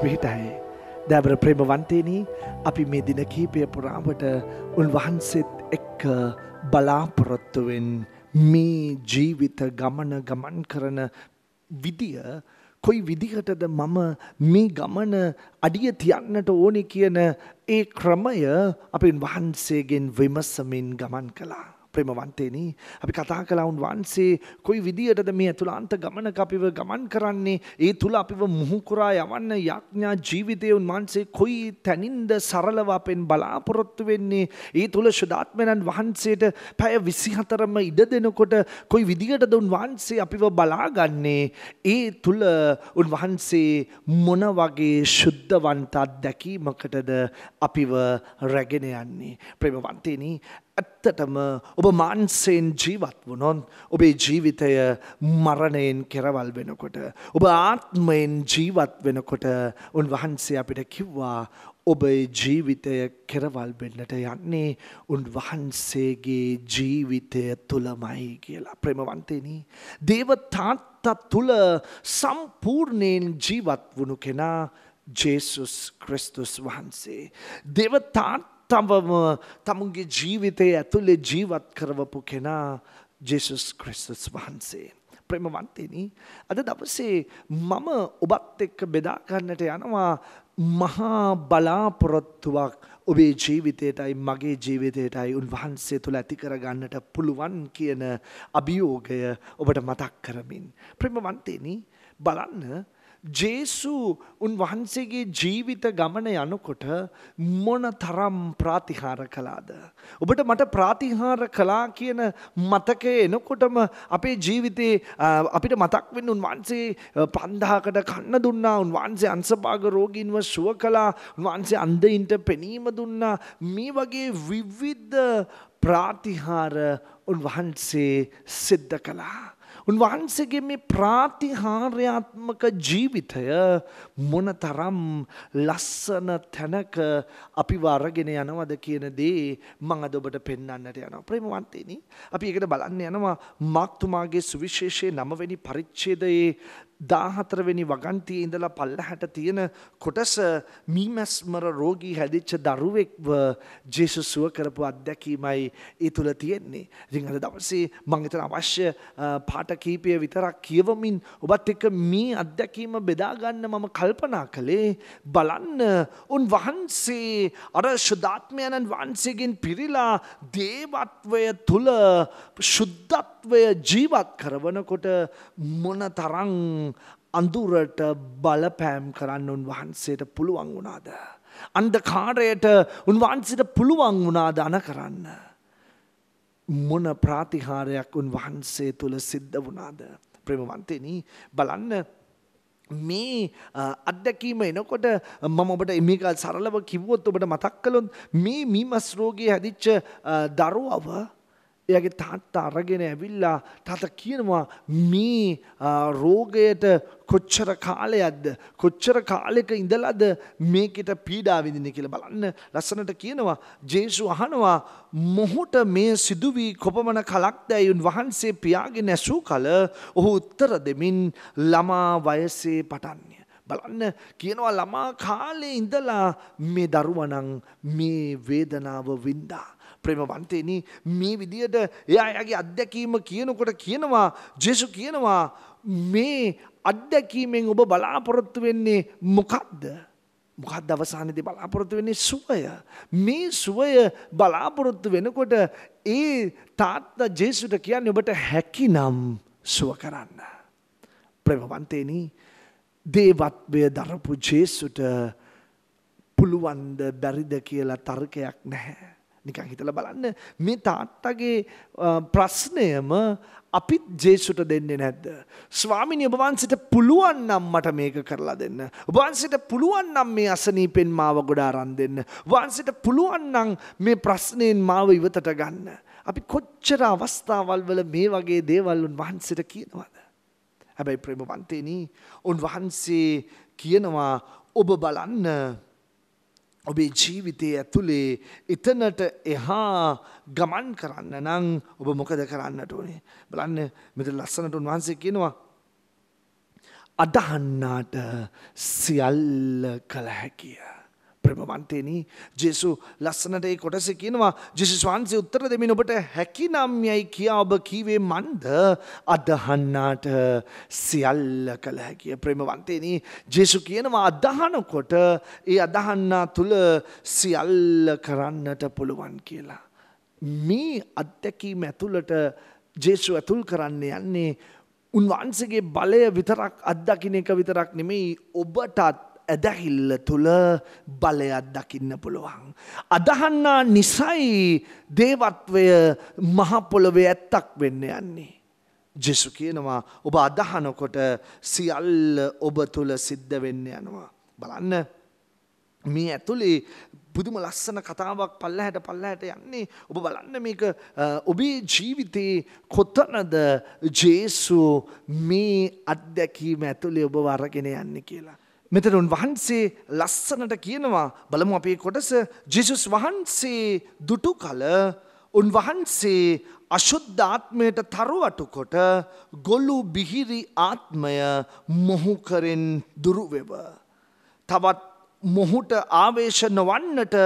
පිහිටයි. දැබර ප්‍රේමවන්තේනී අපි මේ දින කීපය පුරාවට උන්වහන්සේත් එක්ක බලාපොරොත්තුවෙන් මේ ජීවිත ගමන ගමන් කරන විදිය කොයි විදිහටද මම මේ ගමන අඩිය තියන්නට ඕනි කියන ඒ ක්‍රමය අපින් වහන්සේගෙන් විමසමින් ගමන් කළා. ප්‍රේමවන්තේනි අපි කතා කළා උන් වහන්සේ කොයි විදියටද මේ අතුලාන්ත ගමනක අපිව ගමන් කරන්නේ ඒ තුල අපිව මුහුකුරා යවන්න යාඥා ජීවිතයේ උන් වහන්සේ කොයි තැනින්ද සරලව අපෙන් බලාපොරොත්තු වෙන්නේ ඒ තුල ශුද්ධාත්මයන් වහන්සේට පැය 24ම ඉඩ දෙනකොට කොයි විදියටද උන් වහන්සේ අපිව බලාගන්නේ ඒ තුල උන් වහන්සේ මොන වගේ ශුද්ධවන්ත අත්දැකීමකටද අපිව රැගෙන යන්නේ ප්‍රේමවන්තේනි ඇත්තටම ඔබ මාන්සයෙන් ජීවත් වුණොත් ඔබේ ජීවිතය මරණයෙන් කෙරවල් වෙනකොට. ඔබ ආත්මයෙන් ජීවත් වෙනකොට උන්වහන්සේ අපිට කිව්වා ඔබේ ජීවිතය කෙරවල් වෙන්නට යන්නේ උන්වහන්සේගේ ජීවිතය තුළමයි කියලා ප්‍රමවන්තෙනී. දේව තාත්තා තුළ සම්පූර්ණයෙන් ජීවත් වුණු කෙනා ජේසුස් ක්‍රිස්තුස් වහන්සේ. දෙවතාත්තා තවම තමුන්ගේ ජීවිතයේ ඇතුළෙ ජීවත් කරවපු කෙනා ජෙසුස් ක්‍රිස්තුස් වහන්සේ. ප්‍රමවන්තෙන. අද දවසේ මම ඔබත් එක්ක බෙදාගන්නට යනවා මහා බලාපොරොත්තුවක් ඔබේ ජීවිතයටයි මගේ ජීවිතයටයි උන්වහන්සේ තුළ ඇති කරගන්නට පුළුවන් කියන අභියෝගය ඔබට මතක් කරමින්. ප්‍රමවන්තෙන බලන්න ජේසු උන්වහන්සේගේ ජීවිත ගමන යනකොට මොන තරම් ප්‍රාතිහාර කළාද. ඔබට මට ප්‍රාතිහාර කලා කියන මතකය එනකොටම අපේ ජීවිතේ අපිට මතක් වෙන්න උන්වහන්සේ පන්දාකට කන්න දුන්නා උන්වහන්සේ අන්සභාග රෝගීන්ව සුව කළා උන්වහන්සේ අන්දයින්ට පෙනීම දුන්නා මේ වගේ විවිද්ධ ප්‍රාතිහාර උන්වහන්සේ සිද්ධ කලා. උන්වහන්සේගේ මේ ප්‍රාතිහාර්යාත්මක ජීවිතය මොනතරම් ලස්සන තැනක අපි වරගෙන යනවද කියන දේ මම අද ඔබට පෙන්වන්නට යනවා. ප්‍රේමවන්තේනි, අපි ඒකට බලන්න යනවා මාක්තුමාගේ සුවිශේෂයේ 9 වෙනි පරිච්ඡේදයේ 14වෙනි වගන්තියේ ඉඳලා පල්ලහැට තියෙන කොටස මීමැස්මර රෝගී හැදිච්ච දරුවෙක්ව ජේසුස් සුව කරපු අත්දැකීමයි ඒ තුල තියෙන්නේ. ඉතින් අද දවසේ මම හිතන අවශ්‍ය පාඩ කීපය විතරක් කියවමින් ඔබත් එක්ක මේ අත්දැකීම බෙදා ගන්න මම කල්පනා කළේ බලන්න උන් වහන්සේ අර ශුද්ධාත්මයන්න් වහන්සේගෙන් පිරීලා දේවත්වය තුල ශුද්ධත්වය ජීවත් කරවනකොට මොන තරම් අඳුරට බලපෑම් කරන්න උන්වහන්සේට පුළුවන් වුණාද. අන්දකාරයට උන්වහන්සිට පුළුවන් වුණාද අන කරන්න. මොන ප්‍රාතිහාරයක් උන්වහන්සේ තුළ සිද්ධ වුණාද. ප්‍රමවන්තෙන බලන්න මේ අත්දැකීම එනකොට මම ඔබට මේකල් සරලව කිව්වොත් ඔබට මතක් කළොත් මේ මීමස් රෝගී හැදිච්ච දරුවව එයාගේ තාත්තා අරගෙන ඇවිල්ලා තාත්තා කියනවා මේ රෝගයට කොච්චර කාලයක්ද කොච්චර කාලෙක ඉඳලාද මේකට පීඩා විඳින්නේ කියලා බලන්න ලස්සනට කියනවා ජේසු අහනවා මොහොට මේ සිදුවී කොපමණ කලක්දයි උන් වහන්සේ පියාගෙන ඇසූ කල ඔහු උත්තර දෙමින් ළමා වයසේ පටන්නේ බලන්න කියනවා ළමා කාලේ ඉඳලා මේ දරුවනං මේ වේදනාව වින්දා. ප්‍රේමවන්තේනි මේ විදියට එයා එයාගේ අත්දැකීම කියනකොට කියනවා ජේසු කියනවා මේ අත්දැකීමෙන් ඔබ බලාපොරොත්තු වෙන්නේ මොකක්ද? මොකක්ද අවසානයේදී බලාපොරොත්තු වෙන්නේ සුවය. මේ සුවය බලාපොරොත්තු වෙනකොට ඒ තාත්තා ජේසුට කියන්නේ ඔබට හැකිනම් සුව කරන්න. ප්‍රේමවන්තේනි දේවත්වය දරපු ජේසුට පුළුවන්ද බැරිද කියලා තර්කයක් නැහැ. නිකන් හිතලා බලන්න මේ තාත්තගේ ප්‍රශ්නයම අපිත් ජේසුට දෙන්නේ නැද්ද ස්වාමිනී ඔබ වහන්සේට පුළුවන් නම් මට මේක කරලා දෙන්න ඔබ වහන්සේට පුළුවන් නම් මේ අසනීපෙන් මාව ගොඩ අරන් දෙන්න වහන්සේට පුළුවන් නම් මේ ප්‍රශ්නෙන් මාව ඉවතට ගන්න අපි කොච්චර අවස්ථාවල් වල මේ වගේ දේවල් උන්වහන්සේට කියනවද හැබැයි ප්‍රේමවන්තේනි උන්වහන්සේ කියනවා ඔබ බලන්න ඔබේ ජීවිතය ඇතුළේ එතනට එහා ගමන් කරන්න නම් ඔබ මොකද කරන්නට ඕනේ. බලන්න මෙත ලස්සනට උන්වහන්සේ කියනවා. අදහන්නාට සියල්ල කළ හැකිය. ප්‍රමවන්තේන ජෙසු ලස්සනට ඒ කොටස කියනවා ජෙසුස් වහන්සේ උත්තර දෙමින් ඔබට හැකි නම් යැයි කියා ඔබ කීවේ මන්ද අදහන්නාට සියල්ල කළ හැකිය ප්‍රමවන්තේන ජෙසු කියනවා අදහනකොට ඒ අදහන්නා තුළ සියල්ල කරන්නට පුළුවන් කියලා. මේ අත්දැකීම ඇතුළට ජේසු ඇතුල් කරන්න යන්නේ උන්වහන්සේගේ බලය විතරක් අත්දකින එක විතරක් නෙමෙයි ඔබටත් ඇදහිල්ල තුළ බලයක් දකින්න පුළුවන්. අදහන්නා නිසයි දේවත්වය මහපොළොවේ ඇත්තක් වෙන්න යන්නේ. ජෙසු කියනවා ඔබ අදහනකොට සියල්ල ඔබ තුළ සිද්ධ වෙන්න යනවා. බලන්න මේ ඇතුළේ පුදුම ලස්සන කතාවක් පල්ලහැට පල්ලහැට යන්නේ ඔබ බලන්න මේක ඔබේ ජීවිතේ කොතනද ජේසු මේ අත්දැකීම ඇතුළේ ඔබ වරගෙන යන්නේ කියලා. මෙතන උන්වහන්සේ ලස්සනට කියනවා බලමු අපේ කොටස ජෙසුස් වහන්සේ දුටු කල උන්වහන්සේ අශුද්ධ ආත්මයට තරුවටු කොට ගොළු බිහිරි ආත්මය මොහු කරෙන් දුරු වෙව. තවත් මොහුට ආවේශ නොවන්නට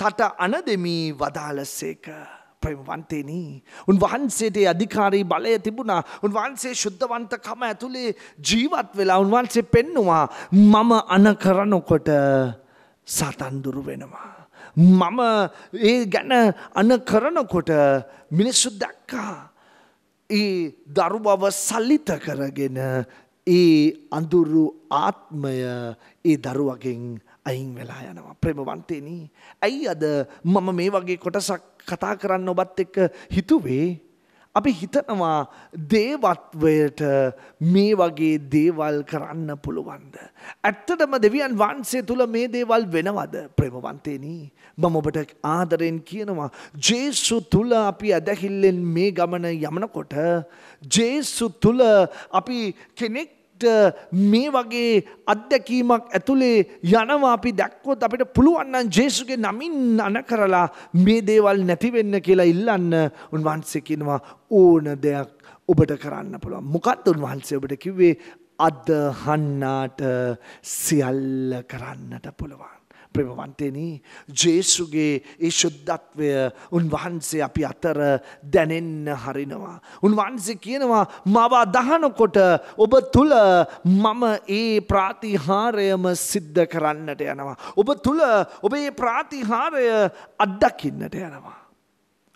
තට අන දෙමී වදාළසේක. ප්‍රවන්තේනී. උන්වහන්සේට අධිකාරී බලය තිබුණා උන්වහන්සේ ශුද්ධවන්තකම ඇතුළේ ජීවත් වෙලා උන්වහන්සේ පෙන්නවා මම අන කරනොකොට සතන්දුරු වෙනවා. මම ඒ ගැන අන කරනකොට මිනිස්සු දැක්කා. ඒ දරුබව සල්ලිත කරගෙන ඒ අඳුරු ආත්මය ඒ දරුවගෙන් අයින් වෙලා යනවා ප්‍රේමවන්තේනි ඇයි අද මම මේ වගේ කොටසක් කතා කරන්න ඔබත් එක්ක හිතුවේ අපි හිතනවා දේවත්වයට මේ වගේ දේවල් කරන්න පුළුවන්ද ඇත්තටම දෙවියන් වහන්සේ තුල මේ දේවල් වෙනවද ප්‍රේමවන්තේනි මම ඔබට ආදරෙන් කියනවා ජේසු තුල අපි ඇදහිල්ලෙන් මේ ගමන යමනකොට ජේසු තුල අපි කෙනෙක් අපිට මේ වගේ අත්දැකීමක් ඇතුළේ යනවා අපි දැක්කොත් අපිට පුළුවන් නම් ජේසුගේ නමින් අන කරලා මේ දේවල් නැති වෙන්න කියලා ඉල්ලන්න උන්වහන්සේ කියනවා ඕන දෙයක් ඔබට කරන්න පුළුවන්. මොකක්ද උන්වහන්සේ ඔබට කිව්වේ අද හන්නාට සියල්ල කරන්නට පුළුවන්. ප්‍රමවන්තයනී ජේසුගේ ඒ ශුද්ධත්වය උන්වහන්සේ අපි අතර දැනෙන්න හරිනවා. උන්වහන්සේ කියනවා මව දහනකොට ඔබ තුළ මම ඒ ප්‍රාතිහාරයම සිද්ධ කරන්නට යනවා. ඔබ තුළ ඔබ ඒ ප්‍රාතිහාරය අත්දකින්නට යනවා.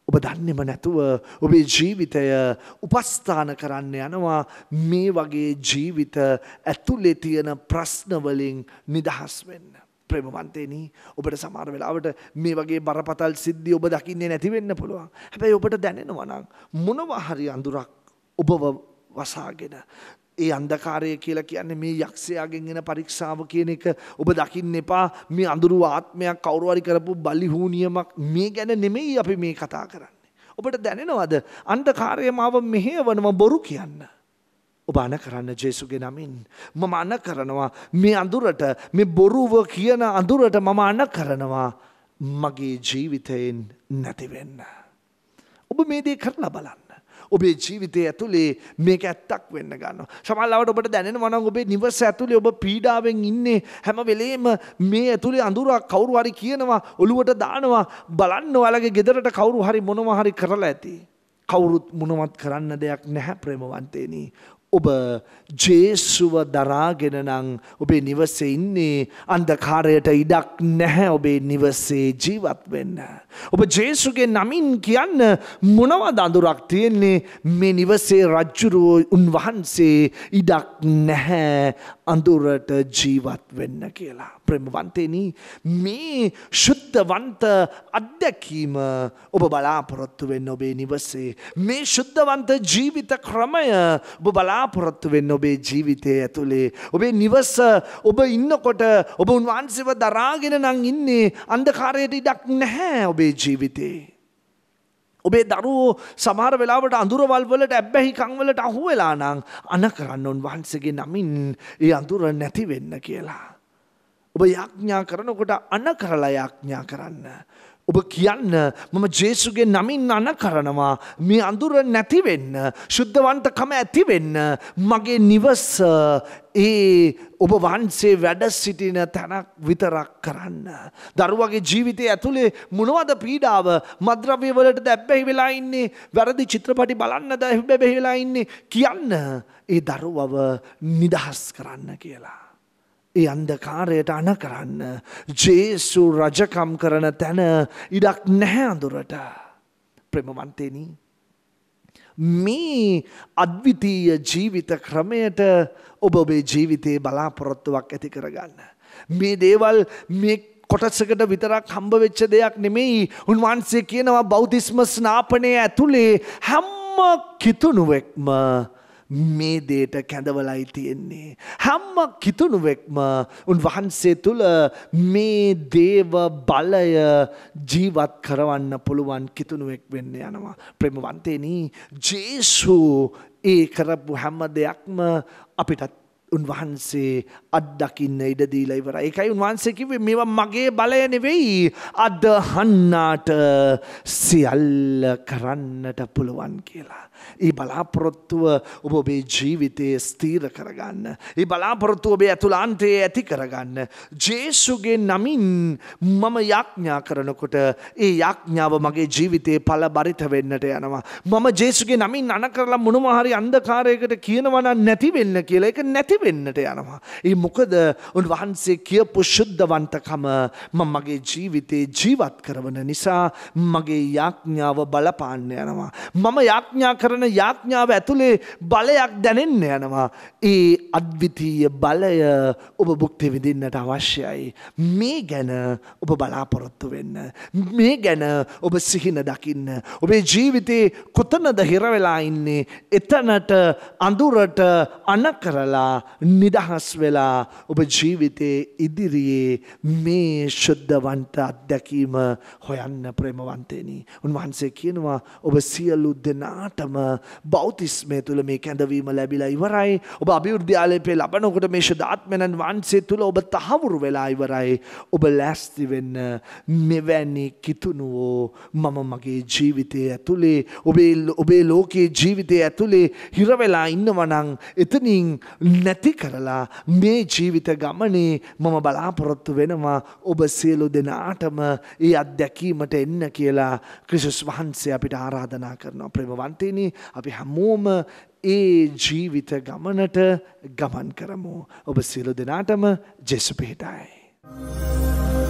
ඔබ දන්නෙම නැතුව ඔබේ ජීවිතය උපස්ථාන කරන්න යනවා මේ වගේ ජීවිත ඇතුලේ තියෙන ප්‍රශ්නවලින් නිදහස් වෙන්න. ප්‍රේමවන්තේනි ඔබට සමහර වෙලාවට මේ වගේ බරපතල් සිද්ධි ඔබ දකින්නේ නැති වෙන්න පුළුවන්. හැබැයි ඔබට දැනෙනවා නම් මොනවා හරි අඳුරක් ඔබව වසාගෙන ඒ අන්ධකාරය කියලා කියන්නේ මේ යක්ෂයාගෙන් එන පරීක්ෂාව කියන එක ඔබ දකින්න එපා මේ අඳුරු ආත්මයක් කවුරු හරි කරපු බලිහූනියමක් මේ ගැන නෙමෙයි අපි මේ කතා කරන්නේ. ඔබට දැනෙනවද අන්ධකාරය මාව මෙහෙයවනම බොරු කියන්න. ඔබ අන කරන්න ජේසුගේ නමින් මම අන කරනවා මේ අඳුරට මේ බොරුව කියන අඳුරට මම අන කරනවා මගේ ජීවිතයෙන් නැතිවෙන්න. ඔබ මේ දේ කරලා බලන්න. ඔබේ ජීවිතය ඇතුළේ මේක ඇත්තක් වෙන්න ගන්න. සමල්ලාවට ඔබට දැනෙන වන ඔබේ නිවස ඇතුළේ ඔබ පීඩාවෙන් ඉන්නේ හැම වෙලේම මේ ඇතුළේ අඳුරක් කවුරු හරි කියනවා ඔළුවට දානවා බලන්න ඔයාලගේ ගෙදරට කවුරු හරි මොනවා හරි කරලා ඇති. කවුරුත් මොනවත් කරන්න දෙයක් නැහැ ප්‍රේමවන්තේනි. ඔබ ජේසුව දරාගෙන නං ඔබේ නිවසේ ඉන්නේ අන්දකාරයට ඉඩක් නැහැ ඔබේ නිවසේ ජීවත් වෙන්න. ඔබ ජේසුගේ නමින් කියන්න මොනවද අඳුරක් තියෙන්නේ මේ නිවසේ රජ්ජුරුවෝ උන්වහන්සේ ඉඩක් නැහැ අඳුරට ජීවත් වෙන්න කියලා. ප්‍රේමවන්තේනි මේ සුද්ධවන්ත අත්දැකීම ඔබ බලාපොරොත්තු වෙන්න ඔබේ නිවසේ මේ සුද්ධවන්ත ජීවිත ක්‍රමය ඔබ බලාපොරොත්තු වෙන්න ඔබේ ජීවිතය ඇතුලේ ඔබේ නිවස ඔබ ඉන්නකොට ඔබ උන්වහන්සේව දරාගෙන නම් ඉන්නේ අන්ධකාරයට ඉඩක් නැහැ ඔබේ ජීවිතේ ඔබේ දරුවෝ සමහර වෙලාවට අඳුරවල් වලට ඇබ්බැහි කංවලට අහු වෙලා නම් අන කරන්න උන්වහන්සේගේ නමින් ඒ අඳුර නැති වෙන්න කියලා. ඔබ යාඥා කරනකොට අන කරලා යාඥා කරන්න. ඔබ කියන්න මම ජේසුගේ නමින් අන කරනවා මේ අඳුර නැතිවෙන්න ශුද්ධවන්තකම ඇතිවෙන්න මගේ නිවස ඒ ඔබ වහන්සේ වැඩ සිටින තැනක් විතරක් කරන්න. දරුවගේ ජීවිතය ඇතුළේ මොනවද පීඩාව මද්‍රව්‍ය වලට දැබ්බැහි වෙලා ඉන්නේ වැරදි චිත්‍රපටි බලන්න දැබ්බැහි වෙලා ඉන්නේ කියන්න ඒ දරුවව නිදහස් කරන්න කියලා. ඒ අන්දකාරයට අණ කරන්න ජේසු රජකම් කරන තැන ඉඩක් නැහැ අඳුරට ප්‍රමවන්තේනි මේ අද්විතීය ජීවිත ක්‍රමයට ඔබ ඔබේ ජීවිතයේ බලාපොරොත්තුවක් ඇති කරගන්න. මේ දේවල් මේ කොටසකට විතරක් හම්බ වෙච්ච දෙයක් නෙමෙයි උන්වහන්සේ කියනවා බෞද්ධිස්ම ස්නාපනය ඇතුලේ හැම කිතුණුවෙක්ම මේ දේට කැඳවලයි තියෙන්නේ. හැම්ම කිතුණුවෙක්ම උන්වහන්සේ තුළ මේ දේව බලය ජීවත් කරවන්න පුළුවන් කිතුණුවෙක් වෙන්න යනවා. ප්‍රේමවන්තේනි, ජේසු ඒ කරපු හැම දෙයක්ම අපිටත් උන්වහන්සේ අත්දකින්න ඉඩදීලා ඉවර එකයි උන්වහන්සකිවේ මෙවා මගේ බලයන වෙයි අද හන්නාට සියල්ල කරන්නට පුළුවන් කියලා. ඒ බලාපොරොත්තුව ඔබ ඔබේ ජීවිතයේ ස්තීර කරගන්න. ඒ බලාපොරොත්තු ඔබේ ඇතුළන්තයේ ඇති කරගන්න. ජේසුගේ නමින් මම යක්ඥා කරනකොට ඒ යක්ඥාව මගේ ජීවිතයේ පල බරිත වෙන්නට යනවා. මම ජේසුගේ නමින් අන කරලා මොනමහරි අන්දකාරයකට කියනවන නැතිවෙන්න කියලා එක නැතිව වෙන්නට යනවා. ඒ මොකද උන්වහන්සේ කියපු ශුද්ධවන්තකම මම මගේ ජීවිතේ ජීවත් කරවන නිසා මගේ යාඥාව බලපාන්න යනවා. මම යාඥා කරන යාඥාව ඇතුලේ බලයක් දැනෙන්න යනවා. ඒ අද්විතීය බලය ඔබ භුක්ති විඳින්නට අවශ්‍යයි. මේ ගැන ඔබ බලාපොරොත්තු වෙන්න. මේ ගැන ඔබ සිහින දකින්න. ඔබේ ජීවිතේ කොතනද හිරවෙලා ඉන්නේ එතනට අඳුරට අන කරලා නිදහස් වෙලා ඔබ ජීවිතයේ ඉදිරියේ මේ ශුද්ධවන්ත අත්දැකීම හොයන්න ප්‍රේමවන්තේනි. උන්වහන්සේ කියනවා ඔබ සියලු දෙනාටම බෞතිස්මය තුළ මේ කැඳවීම ලැබිලා ඉවරයි. ඔබ අභිවෘද්ධියාලේපේ ලබනකොට මේ ශුද්ධාත්මයන් වහන්සේ තුළ ඔබ තහවුරු වෙලා ඉවරයි. ඔබ ලෑස්ති වෙන්න මෙවැනි කිතුණුවෝ මම මගේ ජීවිතයේ ඇතුලේ ඔබේ ඔබේ ලෝකයේ ජීවිතයේ ඇතුලේ හිර වෙලා ඉන්නවනම් එතනින් නැ නැති කරලා මේ ජීවිත ගමනේ මම බලාපොරොත්තු වෙනවා ඔබ සියලු දෙනාටම ඒ අත්දැකීමට එන්න කියලා ක්‍රිසුස් වහන්සේ අපිට ආරාධනා කරනවා ප්‍රේමවන්තේනි අපි හැමෝම ඒ ජීවිත ගමනට ගමන් කරමු ඔබ සියලු දෙනාටම ජෙසු පිහිටයි. Thank you.